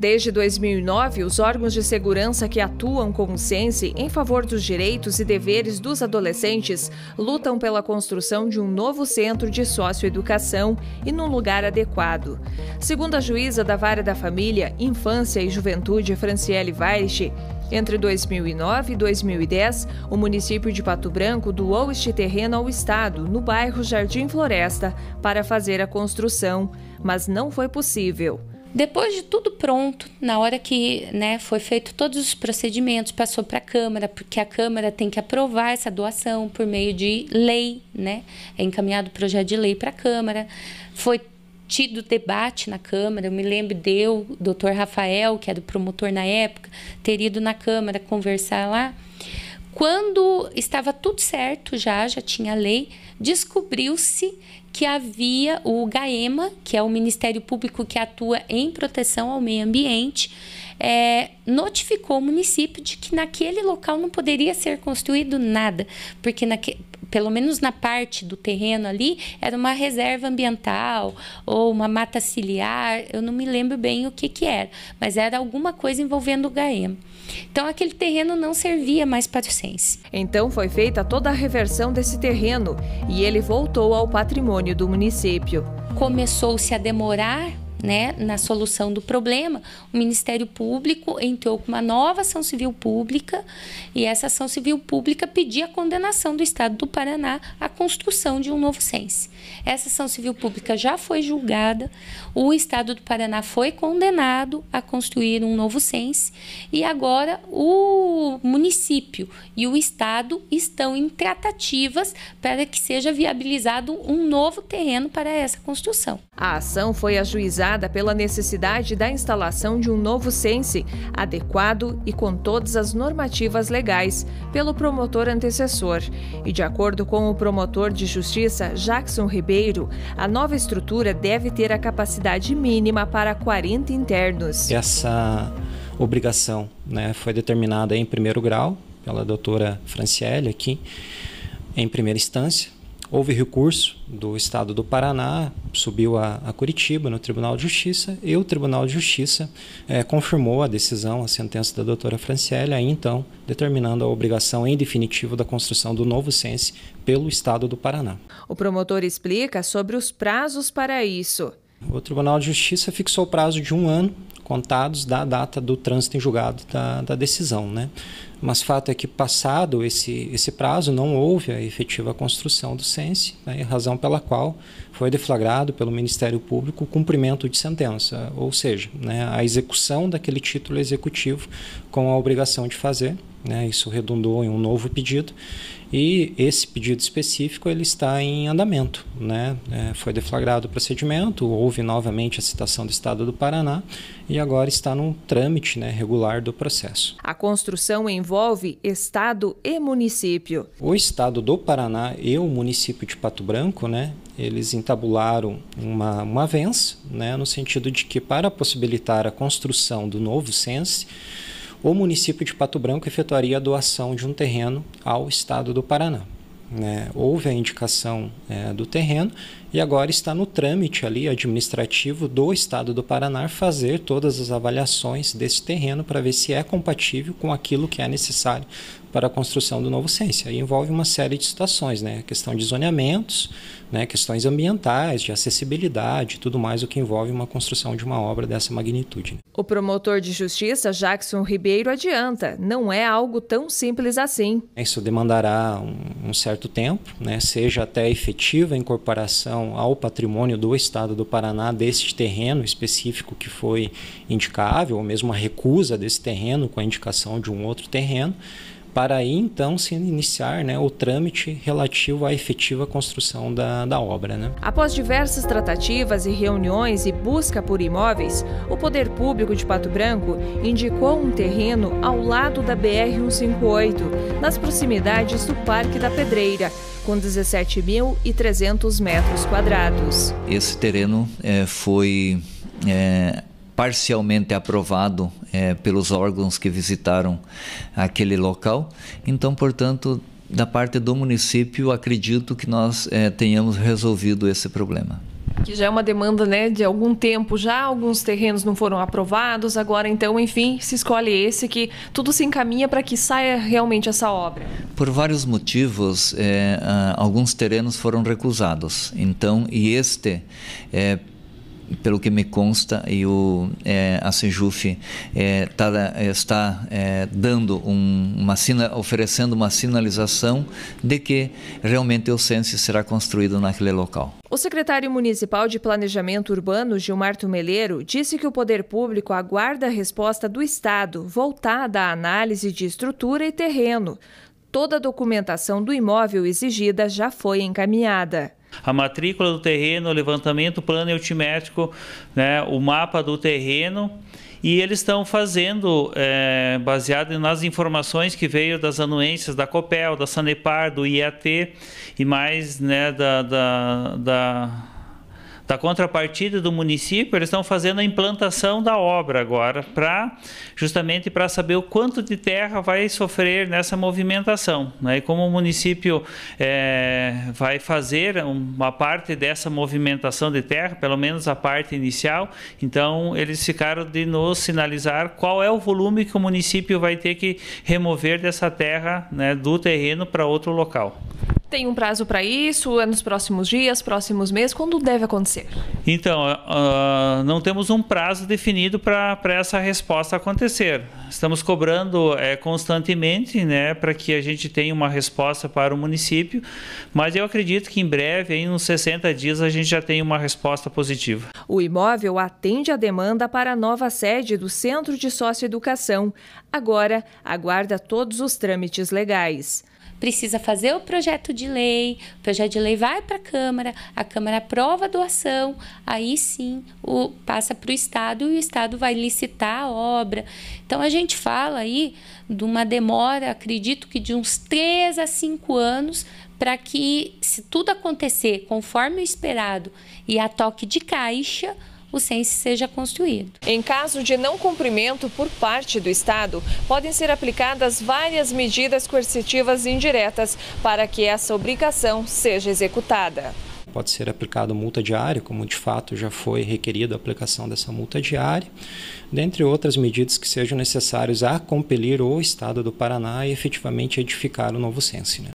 Desde 2009, os órgãos de segurança que atuam com o Sense em favor dos direitos e deveres dos adolescentes lutam pela construção de um novo centro de socioeducação e num lugar adequado. Segundo a juíza da Vara da Família, Infância e Juventude, Franciele Weich, entre 2009 e 2010, o município de Pato Branco doou este terreno ao Estado, no bairro Jardim Floresta, para fazer a construção, mas não foi possível. Depois de tudo pronto, na hora que né, foi feito todos os procedimentos, passou para a Câmara, porque a Câmara tem que aprovar essa doação por meio de lei, né? É encaminhado o projeto de lei para a Câmara. Foi tido debate na Câmara. Eu me lembro de eu, doutor Rafael, que era o promotor na época, ter ido na Câmara conversar lá. Quando estava tudo certo já, já tinha lei, descobriu-se que havia o GAEMA, que é o Ministério Público que atua em proteção ao meio ambiente, é, notificou o município de que naquele local não poderia ser construído nada, porque naquele pelo menos na parte do terreno ali, era uma reserva ambiental ou uma mata ciliar, eu não me lembro bem o que, que era, mas era alguma coisa envolvendo o Gaema. Então aquele terreno não servia mais para o Sense. Então foi feita toda a reversão desse terreno e ele voltou ao patrimônio do município. Começou-se a demorar né, na solução do problema, o Ministério Público entrou com uma nova ação civil pública e essa ação civil pública pedia a condenação do Estado do Paraná à construção de um novo CENSE. Essa ação civil pública já foi julgada, o Estado do Paraná foi condenado a construir um novo CENSE e agora o município e o Estado estão em tratativas para que seja viabilizado um novo terreno para essa construção. A ação foi ajuizada pela necessidade da instalação de um novo Sense, adequado e com todas as normativas legais, pelo promotor antecessor. E de acordo com o promotor de justiça Jackson Ribeiro, a nova estrutura deve ter a capacidade mínima para 40 internos. Essa obrigação né, foi determinada em primeiro grau pela doutora Franciele aqui, em primeira instância Houve recurso do Estado do Paraná, subiu a, a, Curitiba no Tribunal de Justiça e o Tribunal de Justiça é, confirmou a decisão, a sentença da doutora Franciele, aí então determinando a obrigação em definitivo da construção do novo Sense pelo Estado do Paraná. O promotor explica sobre os prazos para isso. O Tribunal de Justiça fixou o prazo de um ano contados da data do trânsito em julgado da, da decisão. Né? Mas fato é que, passado esse, esse prazo, não houve a efetiva construção do SENSE, né, razão pela qual foi deflagrado pelo Ministério Público o cumprimento de sentença, ou seja, né, a execução daquele título executivo com a obrigação de fazer, né? Isso redundou em um novo pedido e esse pedido específico ele está em andamento. Né? É, foi deflagrado o procedimento, houve novamente a citação do Estado do Paraná e agora está num trâmite né, regular do processo. A construção envolve Estado e município. O Estado do Paraná e o município de Pato Branco, né, eles entabularam uma, uma avença né, no sentido de que para possibilitar a construção do novo Sense, o município de Pato Branco efetuaria a doação de um terreno ao Estado do Paraná. Né? Houve a indicação é, do terreno e agora está no trâmite ali administrativo do Estado do Paraná fazer todas as avaliações desse terreno para ver se é compatível com aquilo que é necessário para a construção do novo censo. Aí envolve uma série de situações, né? questão de zoneamentos, né? questões ambientais, de acessibilidade, tudo mais o que envolve uma construção de uma obra dessa magnitude. Né? O promotor de justiça Jackson Ribeiro adianta, não é algo tão simples assim. Isso demandará um, um certo tempo, né? Seja até efetiva incorporação relação ao patrimônio do Estado do Paraná desse terreno específico que foi indicável, ou mesmo a recusa desse terreno com a indicação de um outro terreno, para aí então se iniciar né, o trâmite relativo à efetiva construção da, da obra. Né? Após diversas tratativas e reuniões e busca por imóveis, o Poder Público de Pato Branco indicou um terreno ao lado da BR-158, nas proximidades do Parque da Pedreira com 17.300 metros quadrados. Esse terreno é, foi é, parcialmente aprovado é, pelos órgãos que visitaram aquele local, então, portanto, da parte do município, acredito que nós é, tenhamos resolvido esse problema. Que já é uma demanda né, de algum tempo já, alguns terrenos não foram aprovados, agora então, enfim, se escolhe esse que tudo se encaminha para que saia realmente essa obra. Por vários motivos, é, alguns terrenos foram recusados, então, e este é pelo que me consta, e o, é, a Sejuf é, tá, está é, dando um, uma sina, oferecendo uma sinalização de que realmente o censo será construído naquele local. O secretário municipal de Planejamento Urbano, Gilmar Tumeleiro, disse que o poder público aguarda a resposta do Estado voltada à análise de estrutura e terreno. Toda a documentação do imóvel exigida já foi encaminhada. A matrícula do terreno, o levantamento, o plano altimétrico, né, o mapa do terreno. E eles estão fazendo, é, baseado nas informações que veio das anuências da COPEL, da Sanepar, do IAT e mais né, da, da, da da contrapartida do município, eles estão fazendo a implantação da obra agora, para justamente para saber o quanto de terra vai sofrer nessa movimentação. Né? E como o município é, vai fazer uma parte dessa movimentação de terra, pelo menos a parte inicial, então eles ficaram de nos sinalizar qual é o volume que o município vai ter que remover dessa terra né, do terreno para outro local. Tem um prazo para isso? É nos próximos dias, próximos meses? Quando deve acontecer? Então, uh, não temos um prazo definido para pra essa resposta acontecer. Estamos cobrando é, constantemente né, para que a gente tenha uma resposta para o município, mas eu acredito que em breve, em uns 60 dias, a gente já tem uma resposta positiva. O imóvel atende a demanda para a nova sede do Centro de Socioeducação. Agora, aguarda todos os trâmites legais precisa fazer o projeto de lei, o projeto de lei vai para a Câmara, a Câmara aprova a doação, aí sim o, passa para o Estado e o Estado vai licitar a obra. Então a gente fala aí de uma demora, acredito que de uns 3 a 5 anos, para que, se tudo acontecer conforme o esperado e a toque de caixa, o CENSE seja construído. Em caso de não cumprimento por parte do Estado, podem ser aplicadas várias medidas coercitivas indiretas para que essa obrigação seja executada. Pode ser aplicada multa diária, como de fato já foi requerida a aplicação dessa multa diária, dentre outras medidas que sejam necessárias a compelir o Estado do Paraná e efetivamente edificar o novo censo. Né?